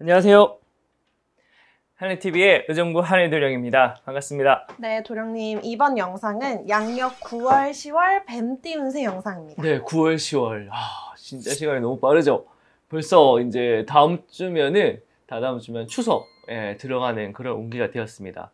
안녕하세요. 한해TV의 의정부 한해도령입니다. 반갑습니다. 네, 도령님. 이번 영상은 양력 9월, 10월 뱀띠 운세 영상입니다. 네, 9월, 10월. 아, 진짜 시간이 너무 빠르죠? 벌써 이제 다음 주면은, 다다음 주면 추석 예, 들어가는 그런 온기가 되었습니다.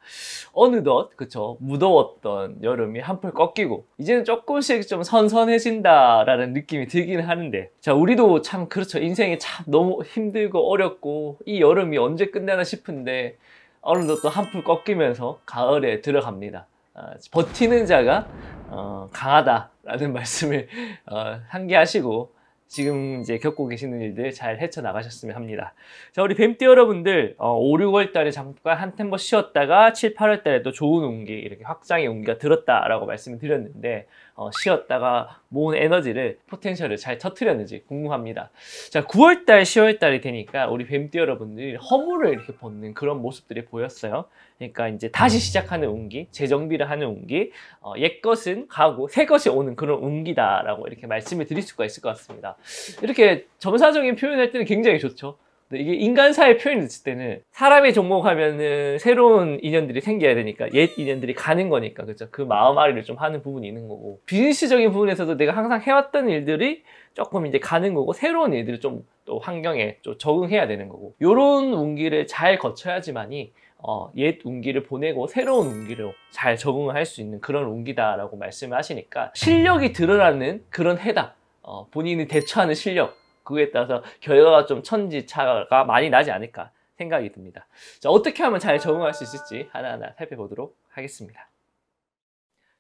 어느덧 그쵸 무더웠던 여름이 한풀 꺾이고 이제는 조금씩 좀 선선해진다라는 느낌이 들기 하는데 자 우리도 참 그렇죠 인생이 참 너무 힘들고 어렵고 이 여름이 언제 끝나나 싶은데 어느덧 또 한풀 꺾이면서 가을에 들어갑니다. 어, 버티는 자가 어, 강하다라는 말씀을 어, 상기하시고 지금 이제 겪고 계시는 일들 잘 헤쳐나가셨으면 합니다. 자, 우리 뱀띠 여러분들, 어, 5, 6월 달에 잠깐 한템 p 쉬었다가 7, 8월 달에 또 좋은 운기, 이렇게 확장의 운기가 들었다라고 말씀을 드렸는데, 어, 쉬었다가 모은 에너지를 포텐셜을 잘 터트렸는지 궁금합니다. 자, 9월달, 10월달이 되니까 우리 뱀띠 여러분들이 허물을 이렇게 벗는 그런 모습들이 보였어요. 그러니까 이제 다시 시작하는 운기, 재정비를 하는 운기, 어, 옛것은 가고 새것이 오는 그런 운기다라고 이렇게 말씀을 드릴 수가 있을 것 같습니다. 이렇게 점사적인 표현할 때는 굉장히 좋죠. 이게 인간사의 표현이 됐을 때는 사람이 종목하면은 새로운 인연들이 생겨야 되니까 옛 인연들이 가는 거니까 그죠 그 마음 앓이를좀 하는 부분이 있는 거고 비즈니스적인 부분에서도 내가 항상 해왔던 일들이 조금 이제 가는 거고 새로운 일들을 좀 또 환경에 좀 적응해야 되는 거고 요런 운기를 잘 거쳐야지만이 어, 옛 운기를 보내고 새로운 운기로 잘 적응을 할 수 있는 그런 운기다라고 말씀을 하시니까 실력이 드러나는 그런 해답 어, 본인이 대처하는 실력 그에 따라서 결과가 좀 천지차가 많이 나지 않을까 생각이 듭니다. 자, 어떻게 하면 잘 적응할 수 있을지 하나하나 살펴보도록 하겠습니다.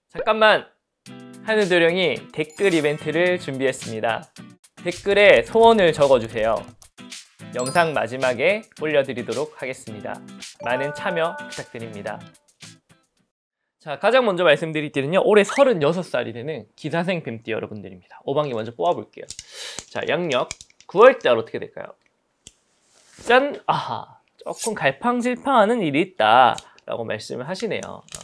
잠깐만! 하늘도령이 댓글 이벤트를 준비했습니다. 댓글에 소원을 적어주세요. 영상 마지막에 올려드리도록 하겠습니다. 많은 참여 부탁드립니다. 자 가장 먼저 말씀드릴 때는요 올해 36살이 되는 기사생 뱀띠 여러분들입니다 오방기 먼저 뽑아볼게요 자 양력 9월달 어떻게 될까요? 짠! 아하 조금 갈팡질팡하는 일이 있다 라고 말씀을 하시네요 아,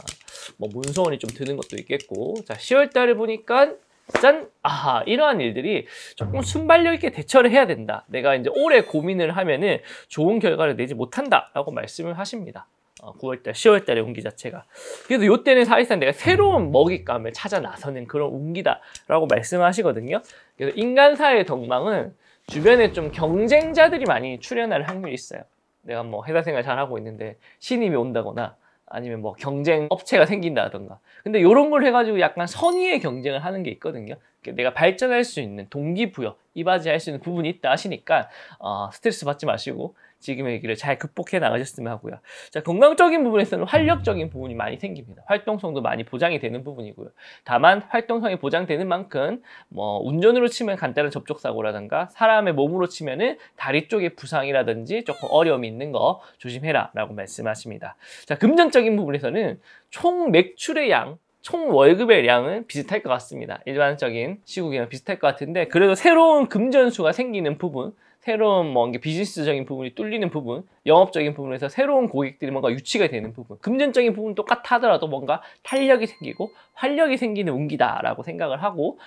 뭐 문서원이 좀 드는 것도 있겠고 자 10월달을 보니까 짠! 아하! 이러한 일들이 조금 순발력 있게 대처를 해야 된다. 내가 이제 올해 고민을 하면은 좋은 결과를 내지 못한다. 라고 말씀을 하십니다. 9월달, 어, 1 0월달의 운기 자체가. 그래서 요때는 사실상 내가 새로운 먹잇감을 찾아 나서는 그런 운기다라고 말씀하시거든요. 그래서 인간사의 덕망은 주변에 좀 경쟁자들이 많이 출연할 확률이 있어요. 내가 뭐 회사 생활 잘하고 있는데 신입이 온다거나 아니면 뭐 경쟁 업체가 생긴다던가. 근데 이런 걸 해가지고 약간 선의의 경쟁을 하는 게 있거든요. 그 내가 발전할 수 있는 동기부여, 이바지할 수 있는 부분이 있다 하시니까 어, 스트레스 받지 마시고 지금의 길을 잘 극복해 나가셨으면 하고요. 자, 건강적인 부분에서는 활력적인 부분이 많이 생깁니다. 활동성도 많이 보장이 되는 부분이고요. 다만 활동성이 보장되는 만큼 뭐 운전으로 치면 간단한 접촉사고라든가 사람의 몸으로 치면은 다리 쪽에 부상이라든지 조금 어려움이 있는 거 조심해라 라고 말씀하십니다. 자, 금전적인 부분에서는 총 매출의 양총 월급의 량은 비슷할 것 같습니다. 일반적인 시국이랑 비슷할 것 같은데 그래도 새로운 금전수가 생기는 부분 새로운 뭔가 뭐 비즈니스적인 부분이 뚫리는 부분 영업적인 부분에서 새로운 고객들이 뭔가 유치가 되는 부분 금전적인 부분 똑같하더라도 뭔가 탄력이 생기고 활력이 생기는 운기다라고 생각을 하고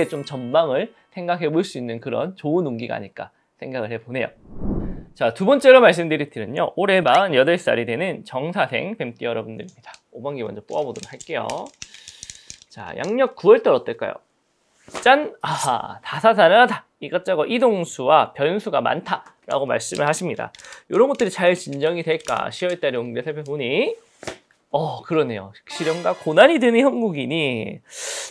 미래의 좀 전망을 생각해 볼 수 있는 그런 좋은 운기가 아닐까 생각을 해보네요. 자, 두 번째로 말씀드릴 팁은요. 올해 48살이 되는 정사생 뱀띠 여러분들입니다. 5번기 먼저 뽑아보도록 할게요. 자, 양력 9월달 어떨까요? 짠! 아하, 다사다난다 이것저것 이동수와 변수가 많다라고 말씀을 하십니다. 이런 것들이 잘 진정이 될까? 10월달에 온게 살펴보니 어, 그러네요. 시련과 고난이 드는 형국이니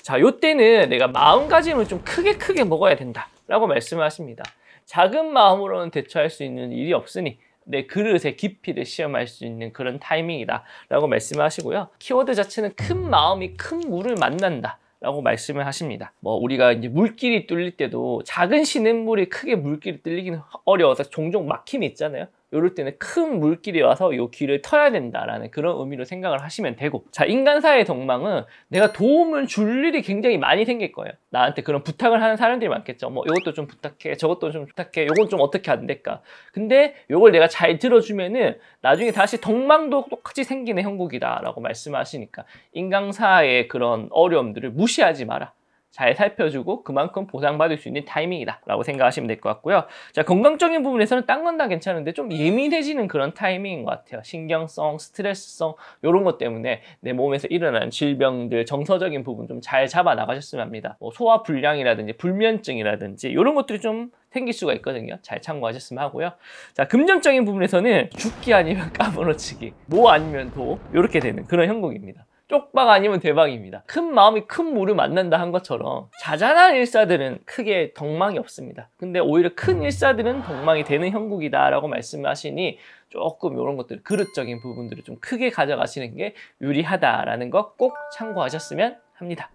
자, 요때는 내가 마음가짐을 좀 크게 크게 먹어야 된다라고 말씀을 하십니다. 작은 마음으로는 대처할 수 있는 일이 없으니 내 그릇의 깊이를 시험할 수 있는 그런 타이밍이다 라고 말씀하시고요. 키워드 자체는 큰 마음이 큰 물을 만난다. 라고 말씀을 하십니다. 뭐 우리가 이제 물길이 뚫릴 때도 작은 시냇물이 크게 물길이 뚫리기는 어려워서 종종 막힘이 있잖아요. 이럴 때는 큰 물길이 와서 이 길을 터야 된다라는 그런 의미로 생각을 하시면 되고 자 인간사의 동망은 내가 도움을 줄 일이 굉장히 많이 생길 거예요 나한테 그런 부탁을 하는 사람들이 많겠죠 뭐 이것도 좀 부탁해 저것도 좀 부탁해 요건 좀 어떻게 안 될까 근데 요걸 내가 잘 들어주면은 나중에 다시 덕망도 똑같이 생기는 형국이다 라고 말씀하시니까 인간사의 그런 어려움들을 무시하지 마라 잘 살펴주고 그만큼 보상받을 수 있는 타이밍이다 라고 생각하시면 될 것 같고요 자 건강적인 부분에서는 딴 건 다 괜찮은데 좀 예민해지는 그런 타이밍인 것 같아요 신경성, 스트레스성 이런 것 때문에 내 몸에서 일어나는 질병들 정서적인 부분 좀 잘 잡아 나가셨으면 합니다 뭐 소화 불량이라든지 불면증이라든지 이런 것들이 좀 생길 수가 있거든요. 잘 참고하셨으면 하고요. 자, 금전적인 부분에서는 죽기 아니면 까무러치기, 뭐 아니면 도 이렇게 되는 그런 형국입니다. 쪽박 아니면 대박입니다. 큰 마음이 큰 물을 만난다 한 것처럼 자잘한 일사들은 크게 덕망이 없습니다. 근데 오히려 큰 일사들은 덕망이 되는 형국이다라고 말씀하시니 조금 이런 것들 그릇적인 부분들을 좀 크게 가져가시는 게 유리하다라는 거 꼭 참고하셨으면 합니다.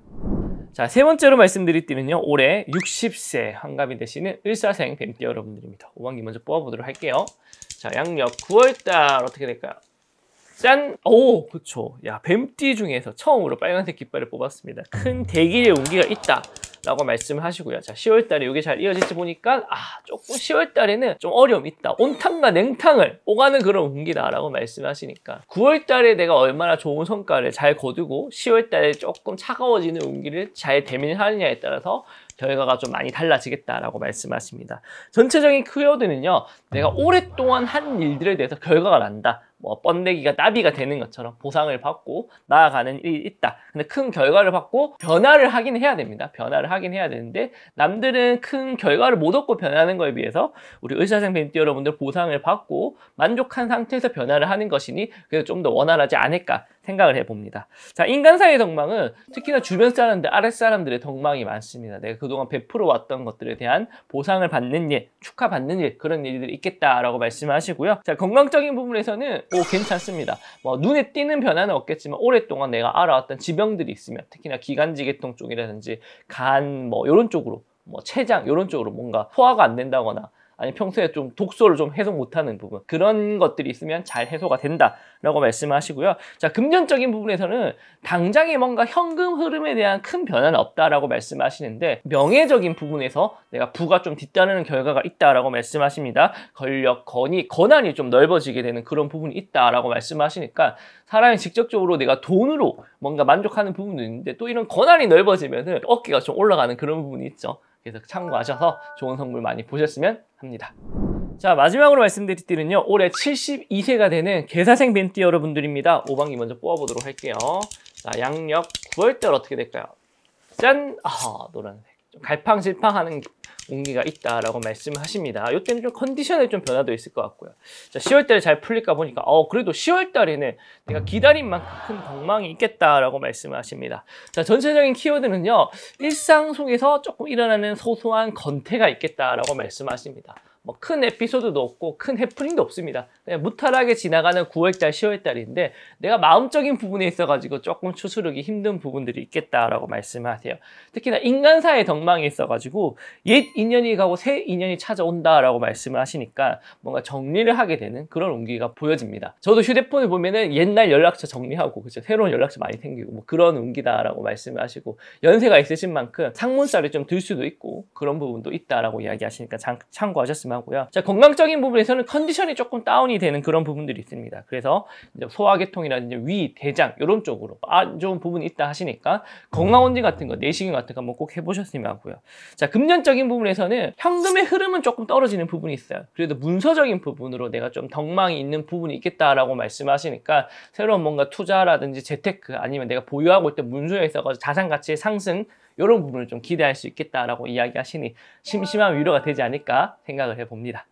자, 세 번째로 말씀드릴 때는요 올해 60세 환갑이 되시는 을사생 뱀띠 여러분들입니다. 5만기 먼저 뽑아보도록 할게요. 자, 양력 9월달 어떻게 될까요? 짠! 오! 그쵸. 야, 뱀띠 중에서 처음으로 빨간색 깃발을 뽑았습니다. 큰대길의 운기가 있다. 라고 말씀을 하시고요. 자, 10월달에 이게 잘 이어질지 보니까 아 조금 10월달에는 좀 어려움이 있다. 온탕과 냉탕을 오가는 그런 운기다라고 말씀하시니까 9월달에 내가 얼마나 좋은 성과를 잘 거두고 10월달에 조금 차가워지는 운기를 잘 대면하느냐에 따라서 결과가 좀 많이 달라지겠다라고 말씀하십니다. 전체적인 크워드는요 e 내가 오랫동안 한 일들에 대해서 결과가 난다. 뭐 뻔데기가 나비가 되는 것처럼 보상을 받고 나아가는 일이 있다. 근데 큰 결과를 받고 변화를 하긴 해야 됩니다. 변화를 하긴 해야 되는데 남들은 큰 결과를 못 얻고 변하는 거에 비해서 우리 의사생 벤티 여러분들 보상을 받고 만족한 상태에서 변화를 하는 것이니 그래서 좀 더 원활하지 않을까 생각을 해봅니다. 자, 인간사의 덕망은 특히나 주변 사람들, 아랫사람들의 덕망이 많습니다. 내가 그동안 베풀어 왔던 것들에 대한 보상을 받는 일, 축하받는 일, 그런 일들이 있겠다라고 말씀하시고요. 자, 건강적인 부분에서는 오, 괜찮습니다. 뭐, 눈에 띄는 변화는 없겠지만 오랫동안 내가 알아왔던 지병들이 있으면 특히나 기관지계통 쪽이라든지 간, 뭐, 요런 쪽으로 뭐, 췌장, 요런 쪽으로 뭔가 소화가 안 된다거나 아니 평소에 좀 독소를 좀 해소 못하는 부분 그런 것들이 있으면 잘 해소가 된다라고 말씀하시고요. 자 금전적인 부분에서는 당장에 뭔가 현금 흐름에 대한 큰 변화는 없다라고 말씀하시는데 명예적인 부분에서 내가 부가 좀 뒤따르는 결과가 있다라고 말씀하십니다. 권력, 권위, 권한이 좀 넓어지게 되는 그런 부분이 있다라고 말씀하시니까 사람이 직접적으로 내가 돈으로 뭔가 만족하는 부분도 있는데 또 이런 권한이 넓어지면 어깨가 좀 올라가는 그런 부분이 있죠. 그래서 참고하셔서 좋은 선물 많이 보셨으면 합니다. 자 마지막으로 말씀드릴 띠는요 올해 72세가 되는 개사생 벤띠 여러분들입니다 오방기 먼저 뽑아보도록 할게요 자 양력 9월달 어떻게 될까요? 짠! 아 노란색 갈팡질팡하는 온기가 있다라고 말씀하십니다. 이때는 좀 컨디션에 좀 변화도 있을 것 같고요. 자, 10월 달에 잘 풀릴까 보니까 어 그래도 10월 달에는 내가 기다린 만큼 큰 덕망이 있겠다라고 말씀하십니다. 자, 전체적인 키워드는요. 일상 속에서 조금 일어나는 소소한 건태가 있겠다라고 말씀하십니다. 뭐큰 에피소드도 없고 큰 해프닝도 없습니다. 그냥 무탈하게 지나가는 9월달, 10월달인데 내가 마음적인 부분에 있어가지고 조금 추스르기 힘든 부분들이 있겠다라고 말씀하세요. 특히나 인간사의 덕망이 있어가지고 옛 인연이 가고 새 인연이 찾아온다라고 말씀을 하시니까 뭔가 정리를 하게 되는 그런 온기가 보여집니다. 저도 휴대폰을 보면은 옛날 연락처 정리하고 그죠 새로운 연락처 많이 생기고 뭐 그런 온기다라고 말씀을 하시고 연세가 있으신 만큼 상문살이 좀 들 수도 있고 그런 부분도 있다라고 이야기하시니까 참고하셨습니다. 심하고요. 자, 건강적인 부분에서는 컨디션이 조금 다운이 되는 그런 부분들이 있습니다. 그래서 소화계통이라든지 위, 대장 이런 쪽으로 안 아, 좋은 부분이 있다 하시니까 건강원지 같은 거, 내시경 같은 거 한번 꼭 해보셨으면 하고요. 자, 금전적인 부분에서는 현금의 흐름은 조금 떨어지는 부분이 있어요. 그래도 문서적인 부분으로 내가 좀 덕망이 있는 부분이 있겠다라고 말씀하시니까 새로운 뭔가 투자라든지 재테크 아니면 내가 보유하고 있던 문서에 있어서 자산 가치의 상승 이런 부분을 좀 기대할 수 있겠다라고 이야기하시니 심심한 위로가 되지 않을까 생각을 해봅니다. 해 봅니다.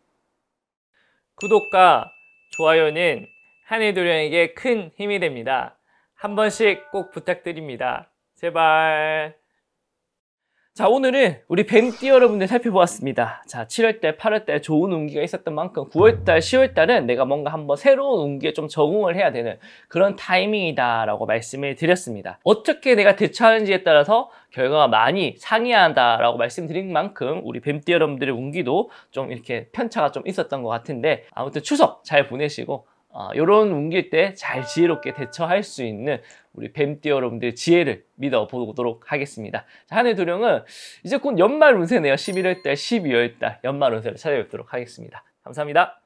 구독과 좋아요는 한해도령에게큰 힘이 됩니다. 한 번씩 꼭 부탁드립니다. 제발. 자 오늘은 우리 뱀띠 여러분들 살펴보았습니다 자 7월달 8월달 좋은 운기가 있었던 만큼 9월달 10월달은 내가 뭔가 한번 새로운 운기에 좀 적응을 해야 되는 그런 타이밍이다 라고 말씀을 드렸습니다 어떻게 내가 대처하는지에 따라서 결과가 많이 상이한다 라고 말씀드린 만큼 우리 뱀띠 여러분들의 운기도 좀 이렇게 편차가 좀 있었던 것 같은데 아무튼 추석 잘 보내시고 이런 어, 운길때 잘 지혜롭게 대처할 수 있는 우리 뱀띠 여러분들의 지혜를 믿어보도록 하겠습니다. 한해 도령은 이제 곧 연말 운세네요. 11월달, 12월달 연말 운세를 찾아뵙도록 하겠습니다. 감사합니다.